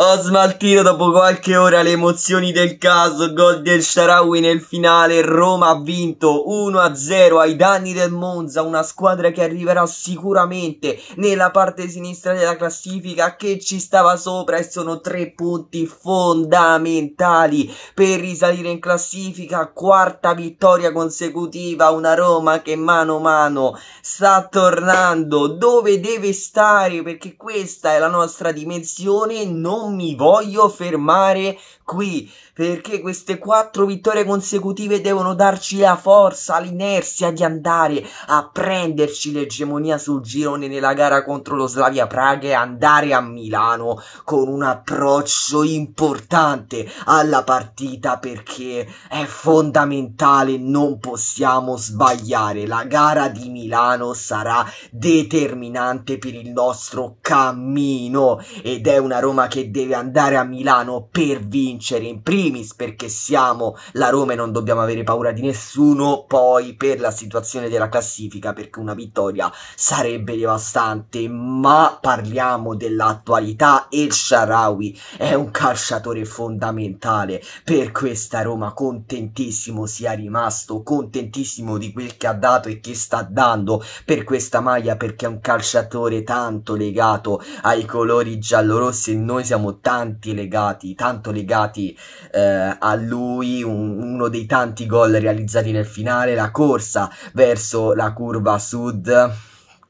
Ho smaltito dopo qualche ora le emozioni del caso, gol del Sharawi nel finale, Roma ha vinto 1-0 ai danni del Monza, una squadra che arriverà sicuramente nella parte sinistra della classifica che ci stava sopra e sono tre punti fondamentali per risalire in classifica, quarta vittoria consecutiva, una Roma che mano a mano sta tornando dove deve stare perché questa è la nostra dimensione, non mi voglio fermare qui perché queste quattro vittorie consecutive devono darci la forza, l'inerzia di andare a prenderci l'egemonia sul girone nella gara contro lo Slavia Praga e andare a Milano con un approccio importante alla partita perché è fondamentale, non possiamo sbagliare. La gara di Milano sarà determinante per il nostro cammino ed è una Roma che deve deve andare a Milano per vincere in primis perché siamo la Roma e non dobbiamo avere paura di nessuno, poi per la situazione della classifica perché una vittoria sarebbe devastante, ma parliamo dell'attualità e il Sharawi è un calciatore fondamentale per questa Roma, contentissimo sia rimasto, contentissimo di quel che ha dato e che sta dando per questa maglia perché è un calciatore tanto legato ai colori giallorossi e noi siamo siamo tanti legati, tanto legati eh, a lui, un, uno dei tanti gol realizzati nel finale, la corsa verso la curva sud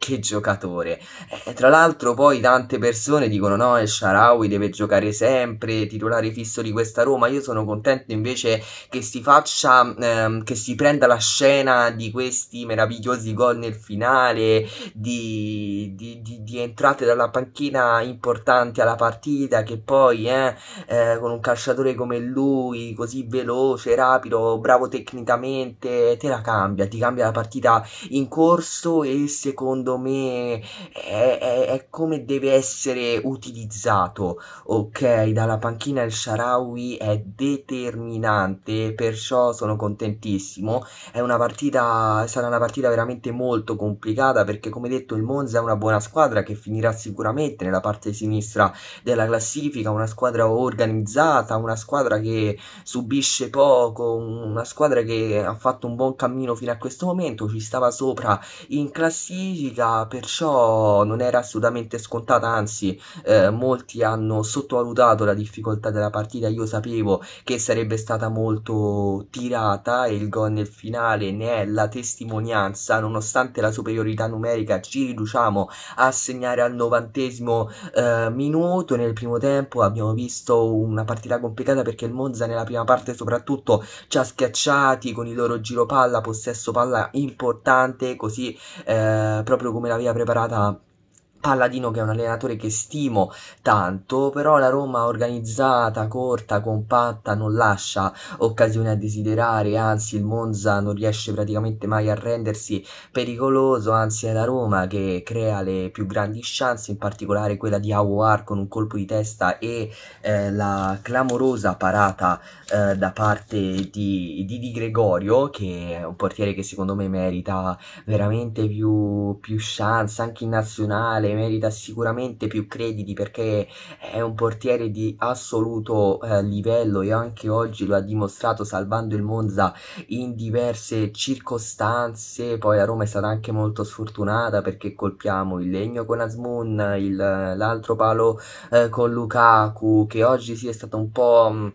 che giocatore. Eh, tra l'altro poi tante persone dicono no, il Sharawi deve giocare sempre, titolare fisso di questa Roma. Io sono contento invece che si faccia, ehm, che si prenda la scena di questi meravigliosi gol nel finale, di, di, di, di entrate dalla panchina importanti alla partita, che poi eh, eh, con un calciatore come lui, così veloce, rapido, bravo tecnicamente, te la cambia, ti cambia la partita in corso e secondo me è, è, è come deve essere utilizzato, ok? Dalla panchina il Sharawi è determinante, perciò sono contentissimo. È una partita, sarà una partita veramente molto complicata perché come detto il Monza è una buona squadra che finirà sicuramente nella parte sinistra della classifica, una squadra organizzata, una squadra che subisce poco, una squadra che ha fatto un buon cammino fino a questo momento, ci stava sopra in classifica politica, perciò non era assolutamente scontata, anzi eh, molti hanno sottovalutato la difficoltà della partita, io sapevo che sarebbe stata molto tirata e il gol nel finale ne è la testimonianza, nonostante la superiorità numerica ci riduciamo a segnare al novantesimo eh, minuto, nel primo tempo abbiamo visto una partita complicata perché il Monza nella prima parte soprattutto ci ha schiacciati con il loro giro palla, possesso palla importante, così eh, proprio come l'aveva preparata Palladino che è un allenatore che stimo tanto, però la Roma organizzata, corta, compatta non lascia occasione a desiderare, anzi il Monza non riesce praticamente mai a rendersi pericoloso, anzi è la Roma che crea le più grandi chance, in particolare quella di Aouar con un colpo di testa e eh, la clamorosa parata eh, da parte di, di, di Gregorio, che è un portiere che secondo me merita veramente più, più chance anche in nazionale merita sicuramente più crediti perché è un portiere di assoluto eh, livello e anche oggi lo ha dimostrato salvando il Monza in diverse circostanze. Poi la Roma è stata anche molto sfortunata perché colpiamo il legno con Asmun, il, l'altro palo eh, con Lukaku che oggi si sì, è stato un po' mh, mm,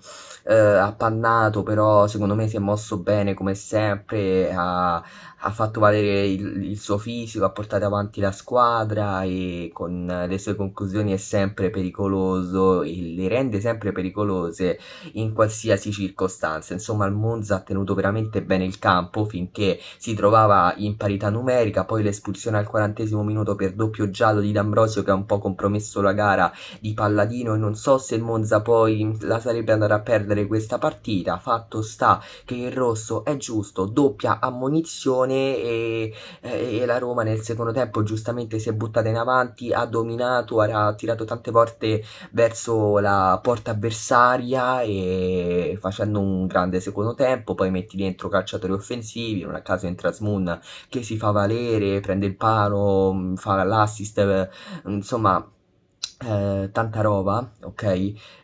eh, appannato, però secondo me si è mosso bene come sempre, ha, ha fatto valere il, il, suo fisico, ha portato avanti la squadra e con le sue conclusioni è sempre pericoloso e le rende sempre pericolose in qualsiasi circostanza. Insomma, il Monza ha tenuto veramente bene il campo finché si trovava in parità numerica, poi l'espulsione al quarantesimo minuto per doppio giallo di D'Ambrosio che ha un po' compromesso la gara di Palladino e non so se il Monza poi la sarebbe andata a perdere questa partita. Fatto sta che il rosso è giusto, doppia ammonizione e, e, e la Roma nel secondo tempo giustamente si è buttata in avanti avanti, ha dominato, ha tirato tante volte verso la porta avversaria e facendo un grande secondo tempo, poi metti dentro calciatori offensivi, non a caso entra Smoon che si fa valere, prende il palo, fa l'assist, insomma eh, tanta roba, ok?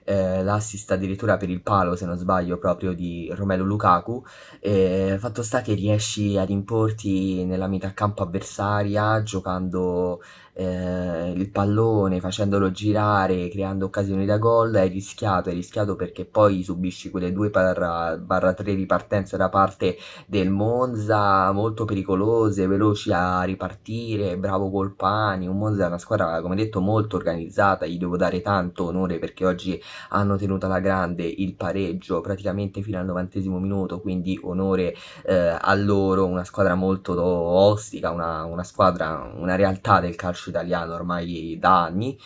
Eh, l'assist addirittura per il palo, se non sbaglio, proprio di Romelu Lukaku. Eh, fatto sta che riesci ad importi nella metà campo avversaria giocando eh, il pallone, facendolo girare, creando occasioni da gol. Hai rischiato, hai rischiato perché poi subisci quelle 2 barra, barra 3 ripartenze da parte del Monza, molto pericolose, veloci a ripartire, bravo Colpani. Un Monza è una squadra, come detto, molto organizzata puntata, gli devo dare tanto onore perché oggi hanno tenuto alla grande il pareggio praticamente fino al 90 minuto, quindi onore eh, a loro, una squadra molto ostica, una, una squadra, una realtà del calcio italiano ormai da anni.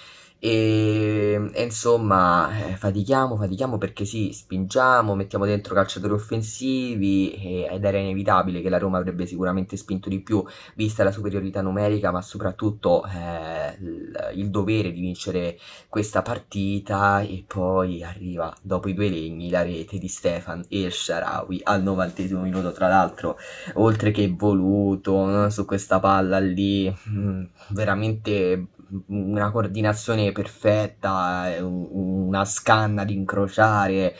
E, e insomma, eh, fatichiamo, fatichiamo perché sì, spingiamo, mettiamo dentro calciatori offensivi eh, ed era inevitabile che la Roma avrebbe sicuramente spinto di più, vista la superiorità numerica, ma soprattutto eh, il, il dovere di vincere questa partita. E poi arriva dopo i due legni la rete di Stefan El Sharawi al novantesimo minuto, tra l'altro, oltre che voluto no? Eh, su questa palla lì, mm, veramente una coordinazione perfetta, eh, una scanna di incrociare,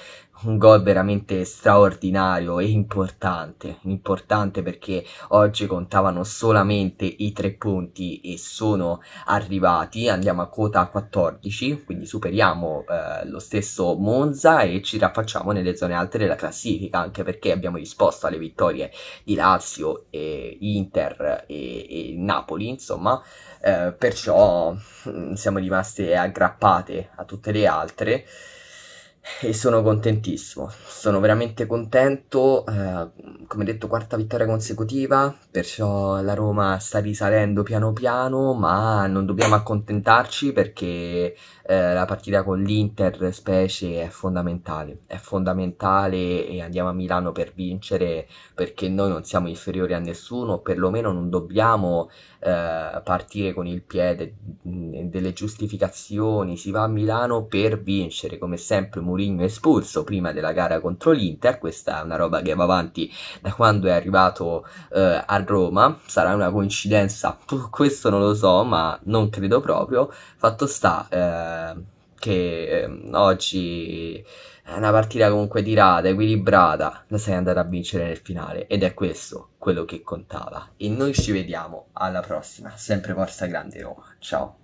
un gol veramente straordinario e importante, importante perché oggi contavano solamente i tre punti e sono arrivati, andiamo a quota 14, quindi superiamo eh, lo stesso Monza e ci raffacciamo nelle zone alte della classifica, anche perché abbiamo risposto alle vittorie di Lazio, e Inter e, e Napoli, insomma, eh, perciamo mm, siamo rimaste aggrappate a tutte le altre e sono contentissimo, sono veramente contento, eh, come detto quarta vittoria consecutiva, perciò la Roma sta risalendo piano piano, ma non dobbiamo accontentarci perché eh, la partita con l'Inter specie è fondamentale, è fondamentale e andiamo a Milano per vincere perché noi non siamo inferiori a nessuno, perlomeno non dobbiamo eh, partire con il piede mm, delle giustificazioni, si va a Milano per vincere, come sempre Mourinho espulso prima della gara contro l'Inter, questa è una roba che va avanti da quando è arrivato eh, a Roma, sarà una coincidenza, questo non lo so, ma non credo proprio, fatto sta eh, che eh, oggi è una partita comunque tirata, equilibrata, la sei andata a vincere nel finale ed è questo quello che contava. E noi ci vediamo alla prossima, sempre Forza Grande Roma, ciao!